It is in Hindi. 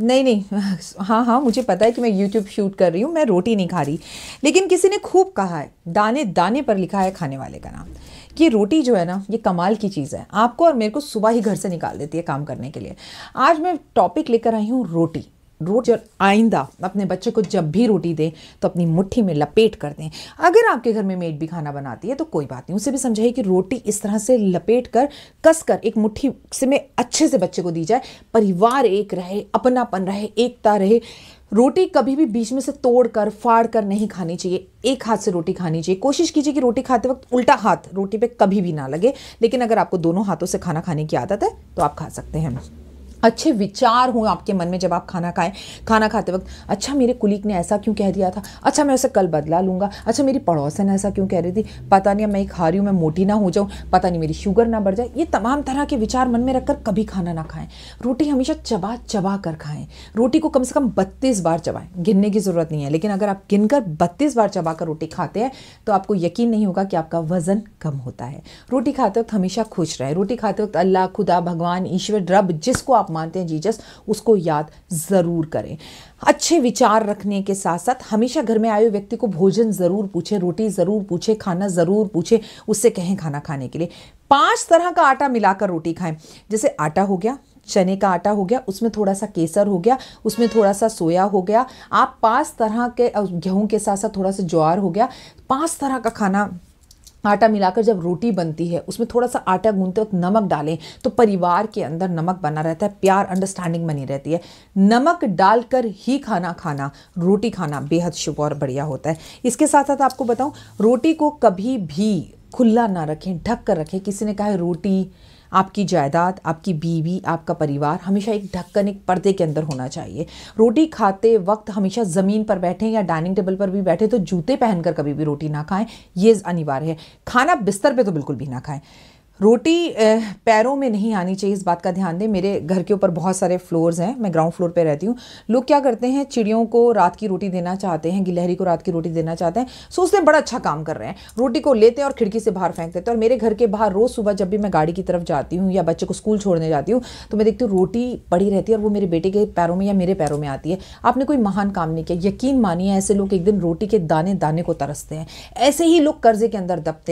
नहीं नहीं हाँ हाँ मुझे पता है कि मैं यूट्यूब शूट कर रही हूँ मैं रोटी नहीं खा रही लेकिन किसी ने खूब कहा है दाने दाने पर लिखा है खाने वाले का नाम कि रोटी जो है ना ये कमाल की चीज़ है आपको और मेरे को सुबह ही घर से निकाल देती है काम करने के लिए आज मैं टॉपिक लेकर आई हूँ रोटी रोट और आइंदा अपने बच्चे को जब भी रोटी दें तो अपनी मुट्ठी में लपेट कर दें अगर आपके घर में मेड भी खाना बनाती है तो कोई बात नहीं उसे भी समझाइए कि रोटी इस तरह से लपेट कर कस कर एक मुट्ठी से में अच्छे से बच्चे को दी जाए परिवार एक रहे अपनापन रहे एकता रहे रोटी कभी भी बीच में से तोड़ कर फाड़ कर नहीं खानी चाहिए एक हाथ से रोटी खानी चाहिए कोशिश कीजिए कि रोटी खाते वक्त उल्टा हाथ रोटी पे कभी भी ना लगे लेकिन अगर आपको दोनों हाथों से खाना खाने की आदत है तो आप खा सकते हैं अच्छे विचार हों आपके मन में जब आप खाना खाएं खाना खाते वक्त अच्छा मेरे कुलीग ने ऐसा क्यों कह दिया था अच्छा मैं उसे कल बदला लूँगा अच्छा मेरी पड़ोसन ऐसा क्यों कह रही थी पता नहीं मैं खा रही हूँ मैं मोटी ना हो जाऊँ पता नहीं मेरी शुगर ना बढ़ जाए ये तमाम तरह के विचार मन में रखकर कभी खाना ना खाएं रोटी हमेशा चबा चबा कर खाएं रोटी को कम से कम बत्तीस बार चबाएँ गिनने की ज़रूरत नहीं है लेकिन अगर आप गिन कर बत्तीस बार चबा कर रोटी खाते हैं तो आपको यकीन नहीं होगा कि आपका वज़न कम होता है रोटी खाते वक्त हमेशा खुश रहें रोटी खाते वक्त अल्लाह खुदा भगवान ईश्वर रब जिसको आप आप मानते हैं जीजस उसको याद ज़रूर करें अच्छे विचार रखने के साथ साथ हमेशा घर में आए हुए व्यक्ति को भोजन ज़रूर पूछें रोटी ज़रूर पूछें खाना ज़रूर पूछें उससे कहें खाना खाने के लिए पांच तरह का आटा मिलाकर रोटी खाएं जैसे आटा हो गया चने का आटा हो गया उसमें थोड़ा सा केसर हो गया उसमें थोड़ा सा सोया हो गया आप पांच तरह के गेहूं के साथ साथ थोड़ा सा ज्वार हो गया पांच तरह का खाना आटा मिलाकर जब रोटी बनती है उसमें थोड़ा सा आटा गूंधते वक्त नमक डालें तो परिवार के अंदर नमक बना रहता है प्यार अंडरस्टैंडिंग बनी रहती है नमक डालकर ही खाना खाना रोटी खाना बेहद शुभ और बढ़िया होता है इसके साथ साथ आपको बताऊँ रोटी को कभी भी खुला ना रखें ढक कर रखें किसी ने कहा है रोटी आपकी जायदाद आपकी बीवी आपका परिवार हमेशा एक ढक्कन एक पर्दे के अंदर होना चाहिए रोटी खाते वक्त हमेशा ज़मीन पर बैठें या डाइनिंग टेबल पर भी बैठे तो जूते पहनकर कभी भी रोटी ना खाएं ये अनिवार्य है खाना बिस्तर पर तो बिल्कुल भी ना खाएं रोटी पैरों में नहीं आनी चाहिए इस बात का ध्यान दें मेरे घर के ऊपर बहुत सारे फ्लोर्स हैं मैं ग्राउंड फ्लोर पे रहती हूँ लोग क्या करते हैं चिड़ियों को रात की रोटी देना चाहते हैं गिलहरी को रात की रोटी देना चाहते हैं सो उसने बड़ा अच्छा काम कर रहे हैं रोटी को लेते हैं और खिड़की से बाहर फेंक देते हैं और मेरे घर के बाहर रोज़ सुबह जब भी मैं गाड़ी की तरफ जाती हूँ या बच्चे को स्कूल छोड़ने जाती हूँ तो मैं देखती हूँ रोटी पड़ी रहती है और वो मेरे बेटे के पैरों में या मेरे पैरों में आती है आपने कोई महान काम नहीं किया यकीन मानिए ऐसे लोग एक दिन रोटी के दाने दाने को तरसते हैं ऐसे ही लोग कर्जे के अंदर दबते